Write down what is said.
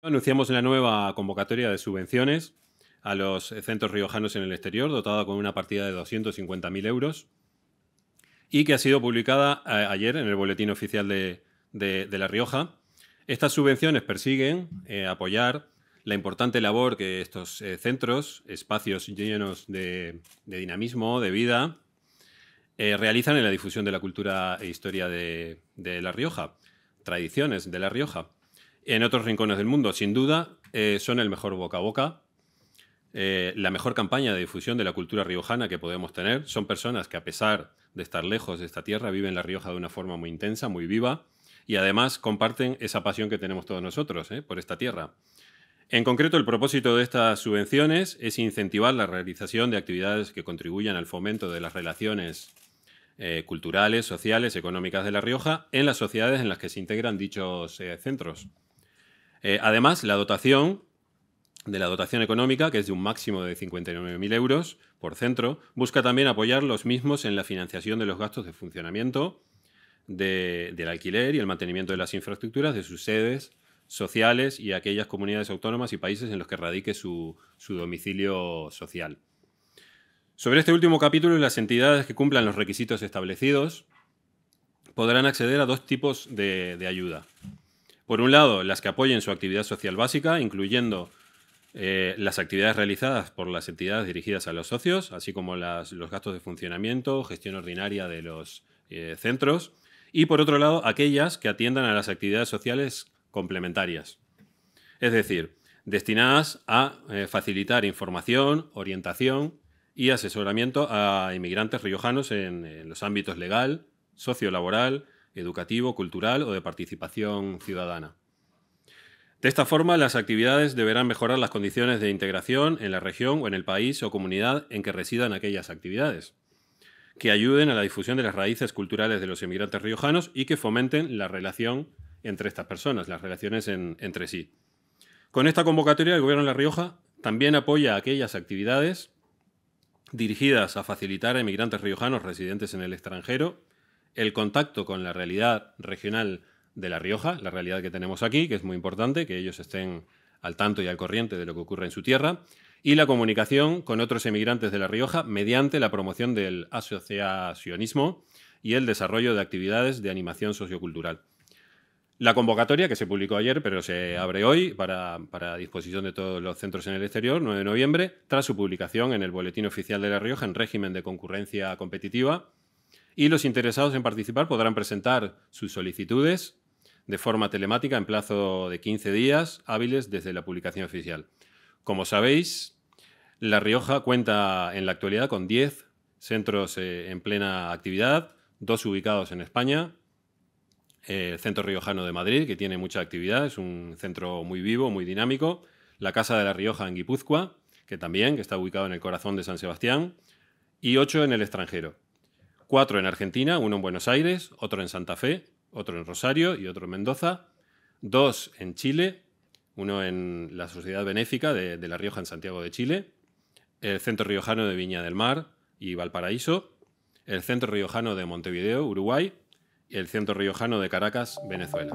Anunciamos la nueva convocatoria de subvenciones a los centros riojanos en el exterior, dotada con una partida de 250.000 euros y que ha sido publicada eh, ayer en el Boletín Oficial de, La Rioja. Estas subvenciones persiguen eh, apoyar la importante labor que estos eh, centros, espacios llenos de, dinamismo, de vida, realizan en la difusión de la cultura e historia de La Rioja, tradiciones de La Rioja en otros rincones del mundo, sin duda, eh, son el mejor boca a boca, eh, la mejor campaña de difusión de la cultura riojana que podemos tener. Son personas que a pesar de estar lejos de esta tierra, viven La Rioja de una forma muy intensa, muy viva, y además comparten esa pasión que tenemos todos nosotros eh, por esta tierra. En concreto, el propósito de estas subvenciones es incentivar la realización de actividades que contribuyan al fomento de las relaciones culturales, sociales, económicas de La Rioja en las sociedades en las que se integran dichos centros. Eh, además, la dotación de la dotación económica, que es de un máximo de 59.000 euros por centro, busca también apoyar los mismos en la financiación de los gastos de funcionamiento, del alquiler y el mantenimiento de las infraestructuras de sus sedes sociales y aquellas comunidades autónomas y países en los que radique su, domicilio social. Sobre este último capítulo, las entidades que cumplan los requisitos establecidos podrán acceder a dos tipos de ayuda. Por un lado, las que apoyen su actividad social básica, incluyendo eh, las actividades realizadas por las entidades dirigidas a los socios, así como los gastos de funcionamiento, gestión ordinaria de los eh, centros, y por otro lado, aquellas que atiendan a las actividades sociales complementarias, es decir, destinadas a eh, facilitar información, orientación y asesoramiento a inmigrantes riojanos en los ámbitos legal, sociolaboral, educativo, cultural o de participación ciudadana. De esta forma, las actividades deberán mejorar las condiciones de integración en la región o en el país o comunidad en que residan aquellas actividades, que ayuden a la difusión de las raíces culturales de los emigrantes riojanos y que fomenten la relación entre estas personas, las relaciones entre sí. Con esta convocatoria, el Gobierno de La Rioja también apoya aquellas actividades dirigidas a facilitar a emigrantes riojanos residentes en el extranjero el contacto con la realidad regional de La Rioja, la realidad que tenemos aquí, que es muy importante, que ellos estén al tanto y al corriente de lo que ocurre en su tierra, y la comunicación con otros emigrantes de La Rioja mediante la promoción del asociacionismo y el desarrollo de actividades de animación sociocultural. La convocatoria, que se publicó ayer, pero se abre hoy para, para, disposición de todos los centros en el exterior, 9 de noviembre, tras su publicación en el Boletín Oficial de La Rioja en régimen de concurrencia competitiva, y los interesados en participar podrán presentar sus solicitudes de forma telemática en plazo de 15 días hábiles desde la publicación oficial. Como sabéis, La Rioja cuenta en la actualidad con 10 centros eh, en plena actividad, dos ubicados en España, el Centro Riojano de Madrid, que tiene mucha actividad, es un centro muy vivo, muy dinámico, la Casa de la Rioja en Guipúzcoa, que también está ubicado en el corazón de San Sebastián, y ocho en el extranjero cuatro en Argentina, uno en Buenos Aires, otro en Santa Fe, otro en Rosario y otro en Mendoza, dos en Chile, uno en la Sociedad Benéfica de, La Rioja en Santiago de Chile, el Centro Riojano de Viña del Mar y Valparaíso, el Centro Riojano de Montevideo, Uruguay, y el Centro Riojano de Caracas, Venezuela.